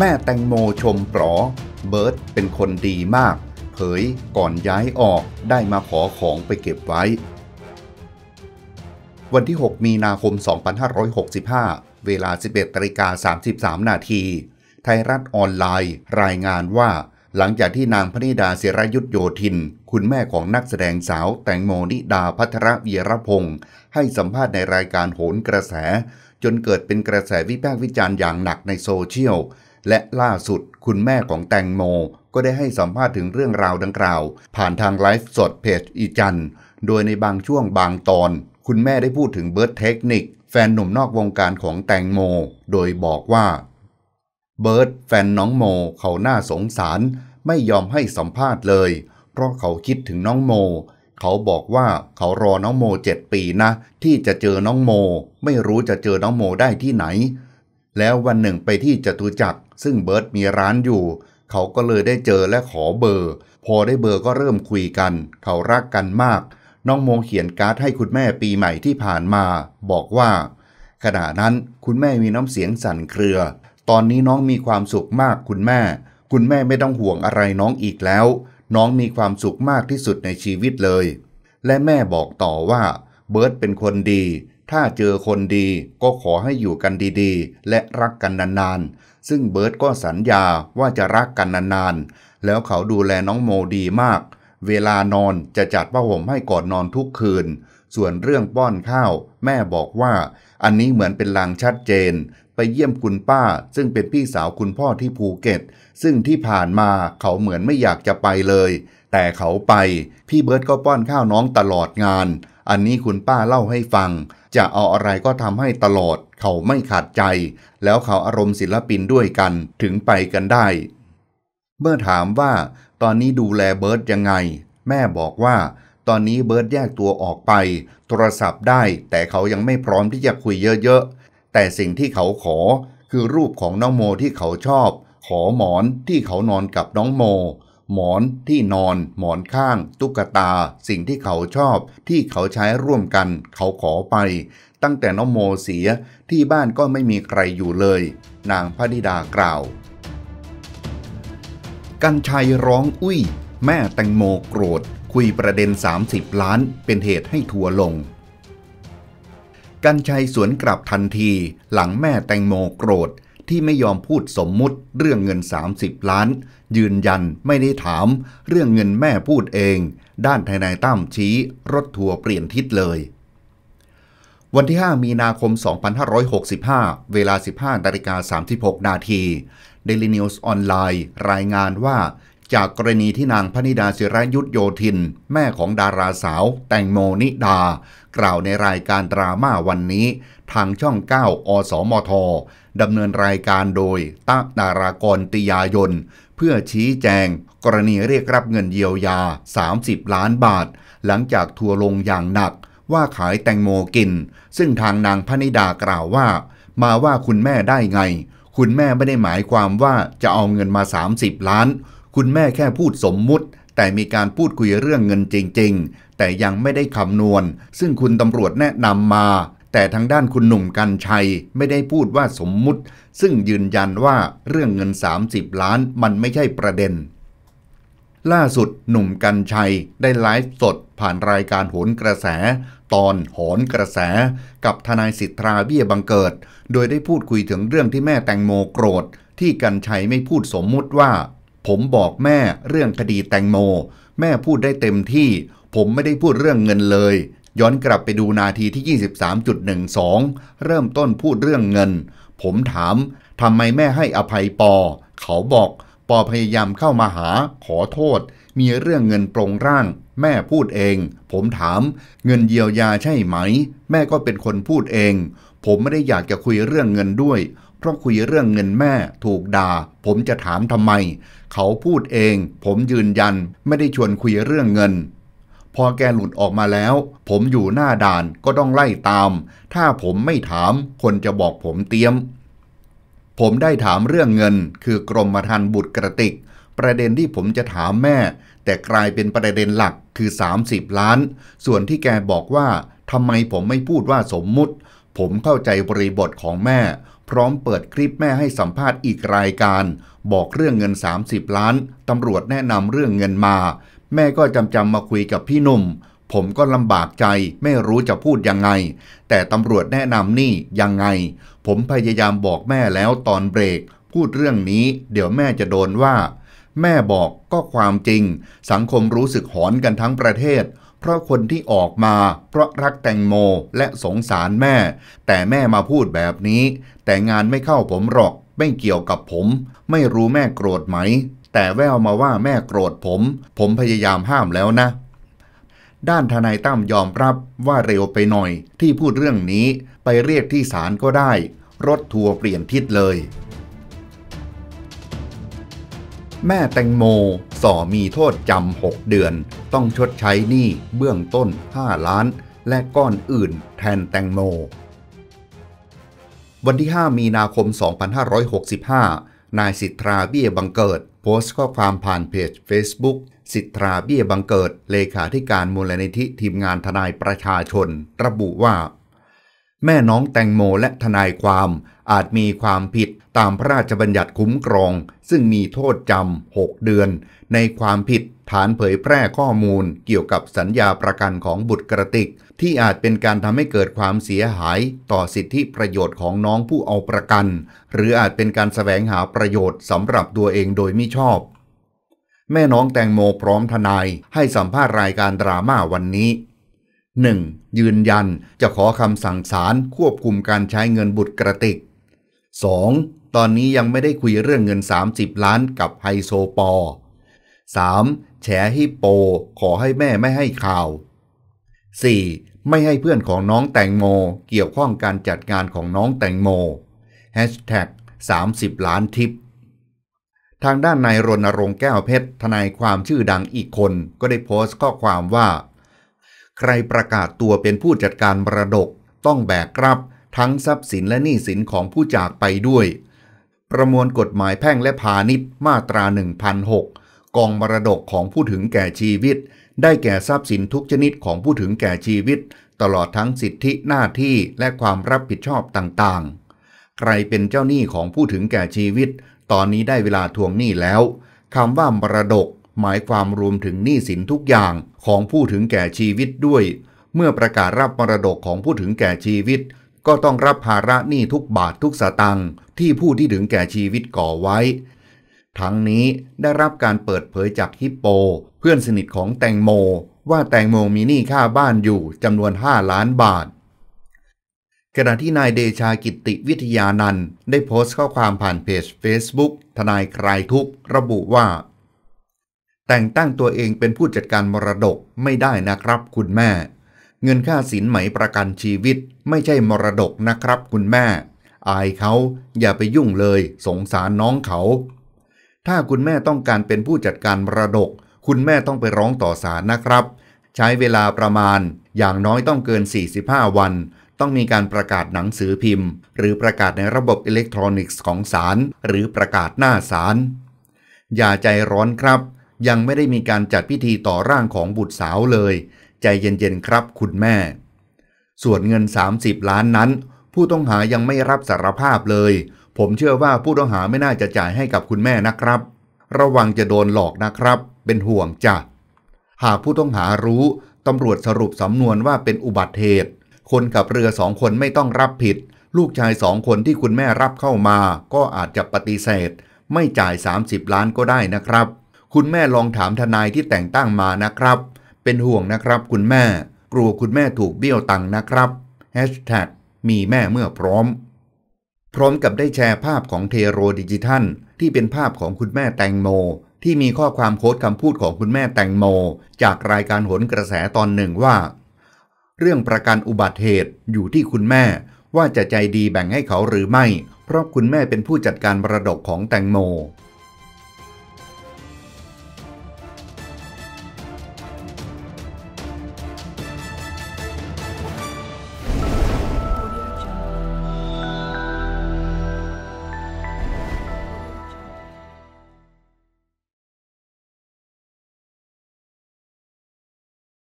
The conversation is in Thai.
แม่แตงโมชมปลอเบิร์ตเป็นคนดีมาก เผยก่อนย้ายออกได้มาขอของไปเก็บไว้ วันที่ 6 มีนาคม 2565 เวลา 11นาิกา33 นาที ไทยรัฐออนไลน์รายงานว่า หลังจากที่นางพนิดาเสรยุทธโยธิน คุณแม่ของนักแสดงสาวแตงโมนิดาพัทรเวียรพงศ์ให้สัมภาษณ์ในรายการโหนกระแส จนเกิดเป็นกระแสวิพากษ์วิจารณ์อย่างหนักในโซเชียลและล่าสุดคุณแม่ของแตงโมก็ได้ให้สัมภาษณ์ถึงเรื่องราวดังกล่าว ผ่านทางไลฟ์สดเพจอีจันโดยในบางช่วงบางตอน คุณแม่ได้พูดถึงเบิร์ดเทคนิค แฟนหนุ่มนอกวงการของแตงโม โดยบอกว่าเบิร์ดแฟนน้องโมเขาน่าสงสาร ไม่ยอมให้สัมภาษณ์เลย เพราะเขาคิดถึงน้องโม เขาบอกว่าเขารอน้องโมเจ็ดปีนะ ที่จะเจอน้องโม ไม่รู้จะเจอน้องโมได้ที่ไหนแล้ววันหนึ่งไปที่จตุจักรซึ่งเบิร์ตมีร้านอยู่ เขาก็เลยได้เจอและขอเบอร์ พอได้เบอร์ก็เริ่มคุยกัน เขารักกันมาก น้องโมเขียนการ์ดให้คุณแม่ปีใหม่ที่ผ่านมาบอกว่า ขณะนั้นคุณแม่มีน้ำเสียงสั่นเครือ ตอนนี้น้องมีความสุขมากคุณแม่ คุณแม่ไม่ต้องห่วงอะไรน้องอีกแล้ว น้องมีความสุขมากที่สุดในชีวิตเลย และแม่บอกต่อว่า เบิร์ตเป็นคนดีถ้าเจอคนดีก็ขอให้อยู่กันดีๆ และรักกันนานๆ ซึ่งเบิร์ตก็สัญญาว่าจะรักกันนานๆ แล้วเขาดูแลน้องโมดีมาก เวลานอนจะจัดผ้าห่มให้ก่อนนอนทุกคืน ส่วนเรื่องป้อนข้าว แม่บอกว่าอันนี้เหมือนเป็นลางชัดเจน ไปเยี่ยมคุณป้า ซึ่งเป็นพี่สาวคุณพ่อที่ภูเก็ต ซึ่งที่ผ่านมาเขาเหมือนไม่อยากจะไปเลย แต่เขาไป พี่เบิร์ตก็ป้อนข้าวน้องตลอดงาน อันนี้คุณป้าเล่าให้ฟังจะเอาอะไรก็ทำให้ตลอด เขาไม่ขาดใจ แล้วเขาอารมณ์ศิลปินด้วยกันถึงไปกันได้เมื่อถามว่าตอนนี้ดูแลเบิร์ตยังไง แม่บอกว่าตอนนี้เบิร์ตแยกตัวออกไป โทรศัพท์ได้แต่เขายังไม่พร้อมที่จะคุยเยอะ ๆ แต่สิ่งที่เขาขอ คือรูปของน้องโมที่เขาชอบ ขอหมอนที่เขานอนกับน้องโมหมอนที่นอน หมอนข้าง ตุ๊กตาสิ่งที่เขาชอบที่เขาใช้ร่วมกัน เขาขอไป ตั้งแต่น้องโมเสียที่บ้านก็ไม่มีใครอยู่เลย นางพระดิดากล่าว กันชัยร้องอุ้ย แม่แตงโมโกรธคุยประเด็น 30 ล้านเป็นเหตุให้ทัวลง กันชัยสวนกลับทันทีหลังแม่แตงโมโกรธที่ไม่ยอมพูดสมมุติเรื่องเงิน 30 ล้าน ยืนยันไม่ได้ถาม เรื่องเงินแม่พูดเอง ด้านทนายตั้มชี้รถทัวร์เปลี่ยนทิศเลย วันที่ 5 มีนาคม 2565 เวลา 15นาฬิกา36นาทีเดลิเนียสออนไลน์รายงานว่า จากกรณีที่นางพนิดาศิรยุทธโยธิน แม่ของดาราสาว แตงโมนิดา กล่าวในรายการดราม่าวันนี้ทางช่อง 9 อสอมทดำเนินรายการโดยตาดารากรติยายน เพื่อชี้แจง กรณีเรียกรับเงินเยียวยา 30 ล้านบาท หลังจากทัวลงอย่างหนัก ว่าขายแตงโมกิน ซึ่งทางนางพนิดากล่าวว่า มาว่าคุณแม่ได้ไง คุณแม่ไม่ได้หมายความว่าจะเอาเงินมา 30 ล้าน คุณแม่แค่พูดสมมุติ แต่มีการพูดคุยเรื่องเงินจริง ๆ แต่ยังไม่ได้คำนวณ ซึ่งคุณตำรวจแนะนำมาแต่ทางด้านคุณหนุ่มกันชัยไม่ได้พูดว่าสมมุติ ซึ่งยืนยันว่าเรื่องเงิน 30 ล้านมันไม่ใช่ประเด็น ล่าสุดหนุ่มกันชัยได้ไลฟ์สดผ่านรายการโหนกระแส ตอนหอนกระแส กับทนายสิทธาเบี้ยบังเกิด โดยได้พูดคุยถึงเรื่องที่แม่แตงโมโกรธ ที่กันชัยไม่พูดสมมุติว่า ผมบอกแม่เรื่องคดีแตงโม แม่พูดได้เต็มที่ ผมไม่ได้พูดเรื่องเงินเลยย้อนกลับไปดูนาทีที่ 23.12 เริ่มต้นพูดเรื่องเงิน ผมถาม ทำไมแม่ให้อภัยปอ เขาบอก ปอพยายามเข้ามาหา ขอโทษ มีเรื่องเงินปรงร่าง แม่พูดเอง ผมถามเงินเยียวยาใช่ไหม แม่ก็เป็นคนพูดเอง ผมไม่ได้อยากจะคุยเรื่องเงินด้วย เพราะคุยเรื่องเงินแม่ถูกด่า ผมจะถามทำไม เขาพูดเอง ผมยืนยันไม่ได้ชวนคุยเรื่องเงินพอแกหลุดออกมาแล้ว ผมอยู่หน้าด่านก็ต้องไล่ตาม ถ้าผมไม่ถาม คนจะบอกผมเตรียม ผมได้ถามเรื่องเงิน คือกรมธรรม์บุตรกระติก ประเด็นที่ผมจะถามแม่ แต่กลายเป็นประเด็นหลักคือ 30 ล้าน ส่วนที่แกบอกว่าทำไมผมไม่พูดว่าสมมุติ ผมเข้าใจบริบทของแม่ พร้อมเปิดคลิปแม่ให้สัมภาษณ์อีกรายการ บอกเรื่องเงิน 30 ล้านตำรวจแนะนำเรื่องเงินมาแม่ก็จำจำมาคุยกับพี่หนุ่ม ผมก็ลำบากใจ ไม่รู้จะพูดยังไง แต่ตำรวจแนะนำนี่ ยังไง ผมพยายามบอกแม่แล้วตอนเบรก พูดเรื่องนี้ เดี๋ยวแม่จะโดนว่า แม่บอกก็ความจริง สังคมรู้สึกหอนกันทั้งประเทศ เพราะคนที่ออกมา เพราะรักแตงโมและสงสารแม่ แต่แม่มาพูดแบบนี้ แต่งานไม่เข้าผมหรอกไม่เกี่ยวกับผม ไม่รู้แม่โกรธไหมแต่แววมาว่าแม่โกรธผม ผมพยายามห้ามแล้วนะ ด้านทนายตั้มยอมรับว่าเร็วไปหน่อยที่พูดเรื่องนี้ไปเรียกที่ศาลก็ได้ รถทัวร์เปลี่ยนทิศเลย แม่แตงโมสอมีโทษจำ 6 เดือน ต้องชดใช้หนี้เบื้องต้น 5 ล้าน และก้อนอื่นแทนแตงโม วันที่ 5 มีนาคม 2565 นายสิทธาเบี้ยบังเกิดโพสต์ข้อความผ่านเพจ Facebook สิทธาเบี้ยบังเกิดเลขาธิการมูลนิธิทีมงานทนายประชาชน ระบุว่าแม่น้องแตงโมและทนายความอาจมีความผิดตามพระราชบัญญัติคุ้มครองซึ่งมีโทษจำ6เดือน ในความผิดฐานเผยแพร่ข้อมูลเกี่ยวกับสัญญาประกันของบุตรกระติก ที่อาจเป็นการทำให้เกิดความเสียหายต่อสิทธิประโยชน์ของน้องผู้เอาประกันหรืออาจเป็นการสแสวงหาประโยชน์สำหรับตัวเองโดยมิชอบ แม่น้องแตงโมพร้อมทนายให้สัมภาษณ์รายการดราม่าวันนี้ 1. ยืนยันจะขอคำสั่งศาลควบคุมการใช้เงินบุตรกระติก 2. ตอนนี้ยังไม่ได้คุยเรื่องเงิน 30 ล้านกับไฮโซปอ 3. แฉให้โป ขอให้แม่ไม่ให้ข่าว 4. ไม่ให้เพื่อนของน้องแตงโม เกี่ยวข้องการจัดงานของน้องแตงโม #30 ล้านทิป ทางด้านนายรณรงค์แก้วเพชรทนายความชื่อดังอีกคนก็ได้โพสต์ข้อความว่าใครประกาศตัวเป็นผู้จัดการมรดก ต้องแบกรับทั้งทรัพย์สินและหนี้สินของผู้จากไปด้วยประมวลกฎหมายแพ่งและพาณิชย์มาตรา1006กองมรดกของผู้ถึงแก่ชีวิต ได้แก่ทรัพย์สินทุกชนิดของผู้ถึงแก่ชีวิต ตลอดทั้งสิทธิหน้าที่และความรับผิดชอบต่างๆ ใครเป็นเจ้าหนี้ของผู้ถึงแก่ชีวิต ตอนนี้ได้เวลาทวงหนี้แล้วคำว่ามรดก หมายความรวมถึงหนี้สินทุกอย่างของผู้ถึงแก่ชีวิตด้วย เมื่อประกาศรับมรดกของผู้ถึงแก่ชีวิต ก็ต้องรับภาระหนี้ทุกบาททุกสตังค์ที่ผู้ที่ถึงแก่ชีวิตก่อไว้ ทั้งนี้ได้รับการเปิดเผยจากฮิปโป เพื่อนสนิทของแตงโม ว่าแตงโมมีหนี้ค่าบ้านอยู่จำนวน 5 ล้านบาท ขณะที่นายเดชากิติวิทยานัน ได้โพสต์ข้อความผ่านเพจ Facebook ทนายครทุก ระบุว่าแต่งตั้งตัวเองเป็นผู้จัดการมรดกไม่ได้นะครับ คุณแม่ เงินค่าสินไหม ประกันชีวิต ไม่ใช่มรดกนะครับ คุณแม่ อายเขาอย่าไปยุ่งเลยสงสารน้องเขา ถ้าคุณแม่ต้องการเป็นผู้จัดการมรดก คุณแม่ต้องไปร้องต่อศาลนะครับ ใช้เวลาประมาณ อย่างน้อยต้องเกิน 45 วัน ต้องมีการประกาศหนังสือพิมพ์ หรือประกาศในระบบอิเล็กทรอนิกส์ของศาลหรือประกาศหน้าศาลอย่าใจร้อนครับยังไม่ได้มีการจัดพิธีต่อร่างของบุตรสาวเลย ใจเย็นๆครับคุณแม่ ส่วนเงิน 30 ล้านนั้น ผู้ต้องหายังไม่รับสารภาพเลย ผมเชื่อว่าผู้ต้องหาไม่น่าจะจ่ายให้กับคุณแม่นะครับ ระวังจะโดนหลอกนะครับ เป็นห่วงจ้ะ หากผู้ต้องหารู้ ตำรวจสรุปสำนวนว่าเป็นอุบัติเหตุ คนขับเรือสองคนไม่ต้องรับผิด ลูกชายสองคนที่คุณแม่รับเข้ามา ก็อาจจะปฏิเสธ ไม่จ่าย 30 ล้านก็ได้นะครับคุณแม่ลองถามทนายที่แต่งตั้งมานะครับ เป็นห่วงนะครับคุณแม่กลัวคุณแม่ถูกเบี้ยวตังนะครับ มีแม่เมื่อพร้อม พร้อมกับได้แชร์ภาพของเทโรดิจิทัลที่เป็นภาพของคุณแม่แตงโม ที่มีข้อความโค้ดคำพูดของคุณแม่แตงโม จากรายการโหนกระแสตอนหนึ่งว่า เรื่องประกันอุบัติเหตุอยู่ที่คุณแม่ว่าจะใจดีแบ่งให้เขาหรือไม่ เพราะคุณแม่เป็นผู้จัดการมรดกของแตงโม